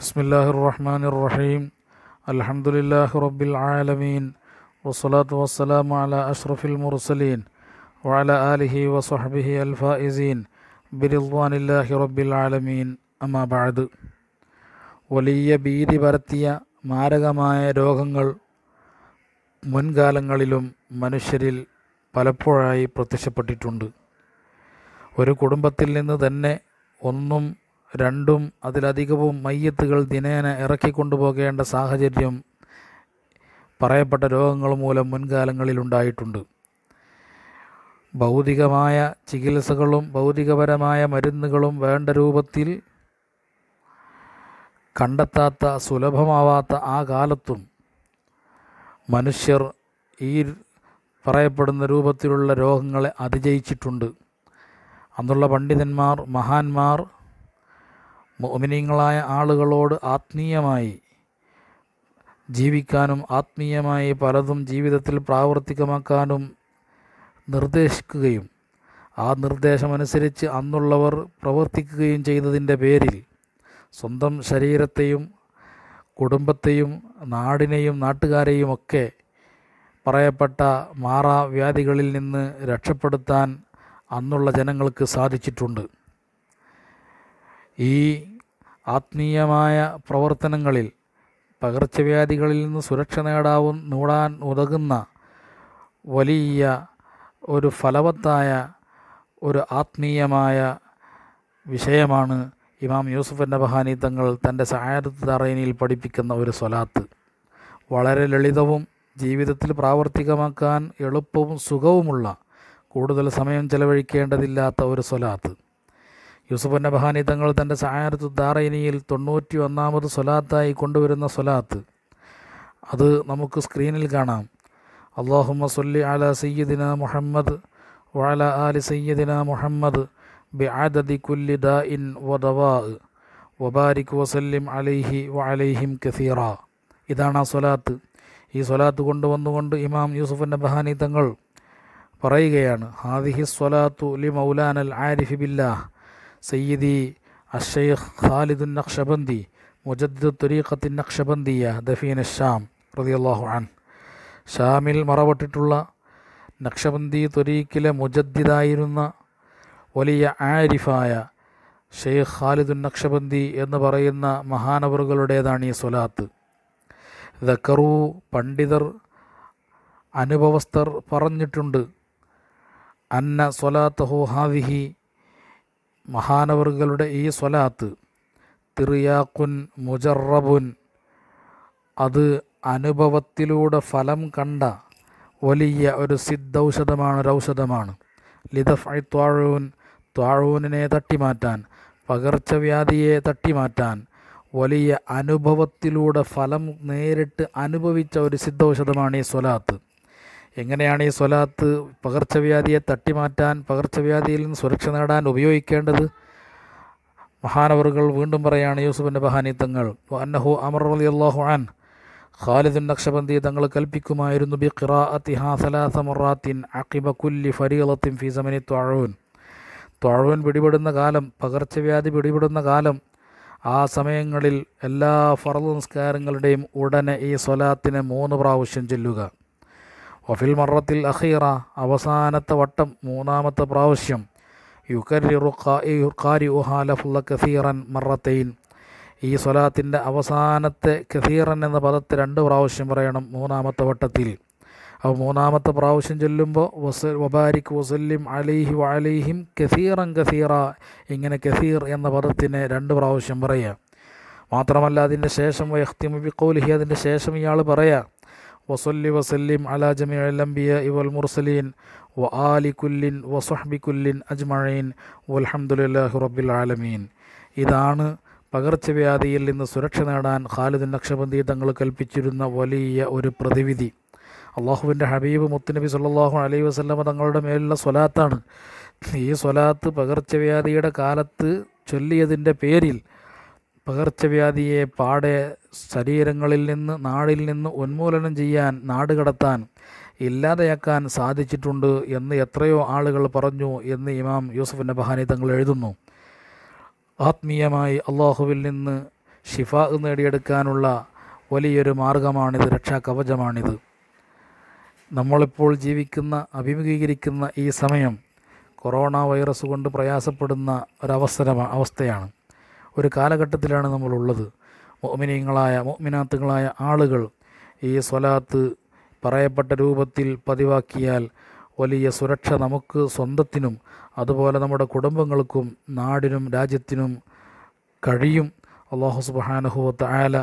ബിസ്മില്ലാഹി റഹ്മാൻ റഹീം അലഹമുല്ലാഹി റബ്ബിൽ ആലമീൻ വസ്സലാത്തു വസ്സലാം അല അഷ്റഫിൽ മുർസലീൻ വഅല ആലിഹി വസഹബിഹി അൽഫായിസീൻ ബിരിദ്വാനില്ലാഹി റബ്ബിൽ ആലമീൻ അമാബാദ് വലിയ ഭീതി പരത്തിയ മാരകമായ രോഗങ്ങൾ മുൻകാലങ്ങളിലും മനുഷ്യരിൽ പലപ്പോഴായി പ്രത്യക്ഷപ്പെട്ടിട്ടുണ്ട് ഒരു കുടുംബത്തിൽ നിന്ന് തന്നെ ഒന്നും രണ്ടും അതിലധികവും മയ്യത്തുകൾ ദിനേന ഇറക്കിക്കൊണ്ടുപോകേണ്ട സാഹചര്യം പറയപ്പെട്ട രോഗങ്ങൾ മൂലം ഉണ്ടായിട്ടുണ്ട് ഭൗതികമായ ചികിത്സകളും ഭൗതികപരമായ മരുന്നുകളും വേണ്ട രൂപത്തിൽ കണ്ടെത്താത്ത സുലഭമാവാത്ത ആ കാലത്തും മനുഷ്യർ ഈ പറയപ്പെടുന്ന രൂപത്തിലുള്ള രോഗങ്ങളെ അതിജയിച്ചിട്ടുണ്ട് അന്നുള്ള പണ്ഡിതന്മാർ മഹാന്മാർ മോമിനിങ്ങളായ ആളുകളോട് ആത്മീയമായി ജീവിക്കാനും ആത്മീയമായി പലതും ജീവിതത്തിൽ പ്രാവർത്തികമാക്കാനും നിർദ്ദേശിക്കുകയും ആ നിർദ്ദേശമനുസരിച്ച് അന്നുള്ളവർ പ്രവർത്തിക്കുകയും ചെയ്തതിൻ്റെ പേരിൽ സ്വന്തം ശരീരത്തെയും കുടുംബത്തെയും നാടിനെയും നാട്ടുകാരെയും ഒക്കെ പറയപ്പെട്ട മാറാവ്യാധികളിൽ നിന്ന് രക്ഷപ്പെടുത്താൻ അന്നുള്ള ജനങ്ങൾക്ക് സാധിച്ചിട്ടുണ്ട് ഈ ആത്മീയമായ പ്രവർത്തനങ്ങളിൽ പകർച്ചവ്യാധികളിൽ നിന്ന് സുരക്ഷ നേടാവു നൂടാൻ ഉതകുന്ന വലിയ ഒരു ഫലവത്തായ ഒരു ആത്മീയമായ വിഷയമാണ് ഇമാം യൂസുഫ് നബഹാനി തങ്ങൾ തൻ്റെ സഹായത്ത് തറയിനിയിൽ പഠിപ്പിക്കുന്ന ഒരു സ്വലാത്ത് വളരെ ലളിതവും ജീവിതത്തിൽ പ്രാവർത്തികമാക്കാൻ എളുപ്പവും സുഖവുമുള്ള കൂടുതൽ സമയം ചെലവഴിക്കേണ്ടതില്ലാത്ത ഒരു സ്വലാത്ത് യൂസുഫ് നബഹാനി തങ്ങൾ തൻ്റെ സഹാരത്തു ദാറയിനിയിൽ തൊണ്ണൂറ്റി ഒന്നാമത് സൊലാത്തായി കൊണ്ടുവരുന്ന സൊലാത്ത് അത് നമുക്ക് സ്ക്രീനിൽ കാണാം അള്ളാഹുമ്മ സൊല്ലി അല സയ്യദിന മുഹമ്മദ് വാല ആലി സയ്യദിന മുഹമ്മദ് ബി ആദദി കുല്ലി ദ ഇൻ വദവാ വബാരിക് വസല്ലിം അലൈഹി അലൈഹിം കസീറ ഇതാണ് ആ സൊലാത്ത് ഈ സ്വലാത്ത് കൊണ്ടുവന്നുകൊണ്ട് ഇമാം യൂസുഫിൻ്റെ ബഹാനി തങ്ങൾ പറയുകയാണ് ഹാദിഹി സ്വലാത്തു ലി മൗലാനൽ ആരിഫി ബില്ലാഹ് സയ്യിദി അഷെയ്ഖ് ഖാലിദുൻ നക്ഷബന്തി മുജദ്ദു തുരീഖത്തിൻ നക്ഷബന്തിയ ദഫീൻ ഷാം റതിയല്ലാഹു അൻ ഷാമിൽ മറവട്ടിട്ടുള്ള നക്ഷബന്തി തുരീഖിലെ മുജദ്ദിദായിരുന്ന വലിയ ആരിഫായ ഷെയ്ഖ് ഖാലിദുൻ നക്ഷബന്തി എന്ന് പറയുന്ന മഹാനവറുകളുടേതാണ് ഈ സ്വലാത്ത് ദക്കറു പണ്ഡിതർ അനുഭവസ്ഥർ പറഞ്ഞിട്ടുണ്ട് അന്ന ഹോ ഹാവിഹി മഹാനവറുകളുടെ ഈ സ്വലാത്ത് തിറിയാക്കുൻ മുജറബുൻ അത് അനുഭവത്തിലൂടെ ഫലം കണ്ട വലിയ ഒരു ഔഷധമാണ് ലിതഫ് ഐ ത്വാഴൂൻ ത്വാഴൂനിനെ തട്ടിമാറ്റാൻ പകർച്ചവ്യാധിയെ തട്ടിമാറ്റാൻ വലിയ അനുഭവത്തിലൂടെ ഫലം നേരിട്ട് അനുഭവിച്ച ഒരു സിദ്ധൌഷധമാണ് ഈ സ്വലാത്ത് എങ്ങനെയാണ് ഈ സ്വലാത്ത് പകർച്ചവ്യാധിയെ തട്ടിമാറ്റാൻ പകർച്ചവ്യാധിയിൽ നിന്ന് സുരക്ഷ നേടാൻ ഉപയോഗിക്കേണ്ടത് മഹാനവറുകൾ വീണ്ടും പറയാണ് യൂസുഫിൻ്റെ മഹാനീത്തങ്ങൾ അന്നഹു അമർ അലി അള്ളാഹു ഖാലിദുൻ നക്ഷബന്തി തങ്ങൾ കൽപ്പിക്കുമായിരുന്നു ബി ഖിറാഅത്തി ഹാ സലാസ മുറാത്തിൻ അക്കിബ കുല്ലി ഫരീലത്തിൻ ഫി സമനി ത്വാഴൂൻ ത്വാഴൂൻ പിടിപെടുന്ന കാലം പകർച്ചവ്യാധി പിടിപെടുന്ന കാലം ആ സമയങ്ങളിൽ എല്ലാ ഫറദ് നിസ്കാരങ്ങളുടെയും ഉടനെ ഈ സ്വലാത്തിനെ മൂന്ന് പ്രാവശ്യം ചൊല്ലുക വഫിൽ മറത്തിൽ അഹീറ അവസാനത്തെ വട്ടം മൂന്നാമത്തെ പ്രാവശ്യം യുക്കറിറു കാരി കസീറൻ മറത്തൈൻ ഈ സ്വലാത്തിൻ്റെ അവസാനത്തെ കസീറൻ എന്ന പദത്തെ രണ്ട് പ്രാവശ്യം പറയണം മൂന്നാമത്തെ വട്ടത്തിൽ അപ്പോൾ മൂന്നാമത്തെ പ്രാവശ്യം ചൊല്ലുമ്പോൾ വസ് വബാരിക് വസല്ലിം അലൈഹി വലൈഹിം കസീറൻ കസീറ ഇങ്ങനെ കസീർ എന്ന പദത്തിനെ രണ്ട് പ്രാവശ്യം പറയുക മാത്രമല്ല അതിൻ്റെ ശേഷം വയഹ്തിമബി കൗലിഹി അതിൻ്റെ ശേഷം ഇയാൾ പറയുക وصل വസല്ലിം അലാ جميع ഇവൽ മുർസലീൻ വ كل കുല്ലിൻ كل കുല്ലിൻ والحمد لله رب ആലമീൻ ഇതാണ് പകർച്ചവ്യാധിയിൽ നിന്ന് സുരക്ഷ നേടാൻ ഖാലിദ് നക്ഷബന്ധി തങ്ങൾ കൽപ്പിച്ചിരുന്ന വലിയ ഒരു പ്രതിവിധി അള്ളാഹുവിൻ്റെ ഹബീബ് മുത്തുനബി സല്ലാഹു അലൈഹി വസ്ലമ തങ്ങളുടെ മേലുള്ള സ്വലാത്താണ് ഈ സ്വലാത്ത് പകർച്ചവ്യാധിയുടെ കാലത്ത് ചൊല്ലിയതിൻ്റെ പേരിൽ പകർച്ചവ്യാധിയെ പാടെ ശരീരങ്ങളിൽ നിന്ന് നാടിൽ നിന്ന് ഉന്മൂലനം ചെയ്യാൻ നാട് കടത്താൻ ഇല്ലാതെയാക്കാൻ സാധിച്ചിട്ടുണ്ട് എന്ന് എത്രയോ ആളുകൾ പറഞ്ഞു എന്ന് ഇമാം യൂസഫ് നബഹാനി തങ്ങൾ എഴുതുന്നു ആത്മീയമായി അള്ളാഹുവിൽ നിന്ന് ഷിഫ നേടിയെടുക്കാനുള്ള വലിയൊരു മാർഗമാണിത് രക്ഷാകവചമാണിത് നമ്മളിപ്പോൾ ജീവിക്കുന്ന അഭിമുഖീകരിക്കുന്ന ഈ സമയം കൊറോണ വൈറസ് കൊണ്ട് പ്രയാസപ്പെടുന്ന ഒരവസര അവസ്ഥയാണ് ഒരു കാലഘട്ടത്തിലാണ് നമ്മളുള്ളത് മോമിനീങ്ങളായ മോമിനാത്തുകളായ ആളുകൾ ഈ സ്വലാത്ത് പറയപ്പെട്ട രൂപത്തിൽ പതിവാക്കിയാൽ വലിയ സുരക്ഷ നമുക്ക് സ്വന്തത്തിനും അതുപോലെ നമ്മുടെ കുടുംബങ്ങൾക്കും നാടിനും രാജ്യത്തിനും കഴിയും അള്ളാഹു സുബാനഹുവത്ത് ആല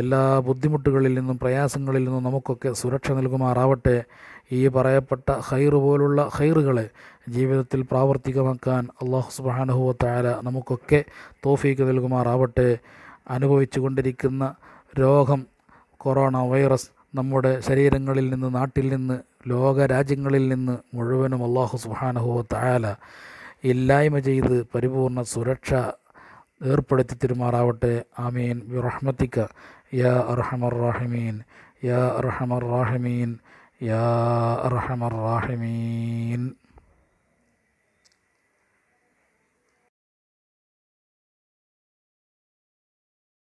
എല്ലാ ബുദ്ധിമുട്ടുകളിൽ നിന്നും പ്രയാസങ്ങളിൽ നിന്നും നമുക്കൊക്കെ സുരക്ഷ നൽകുമാറാവട്ടെ ഈ പറയപ്പെട്ട ഹൈറ് പോലുള്ള ഹൈറുകളെ ജീവിതത്തിൽ പ്രാവർത്തികമാക്കാൻ അള്ളാഹു സുബാനഹുവത്ത് ആല നമുക്കൊക്കെ തോഫീക്ക് നൽകുമാറാവട്ടെ അനുഭവിച്ചു കൊണ്ടിരിക്കുന്ന രോഗം കൊറോണ വൈറസ് നമ്മുടെ ശരീരങ്ങളിൽ നിന്ന് നാട്ടിൽ നിന്ന് ലോക രാജ്യങ്ങളിൽ നിന്ന് മുഴുവനും അള്ളാഹു സുഹാനുഭവ തായാല ഇല്ലായ്മ ചെയ്ത് പരിപൂർണ സുരക്ഷ ഏർപ്പെടുത്തി തിരുമാറാവട്ടെ ആമീൻ റഹ്മത്തിക്ക യാ അർഹമർ റാഹിമീൻ യാ അർഹമർ റാഹിമീൻ യാ അർഹമർ റാഹിമീൻ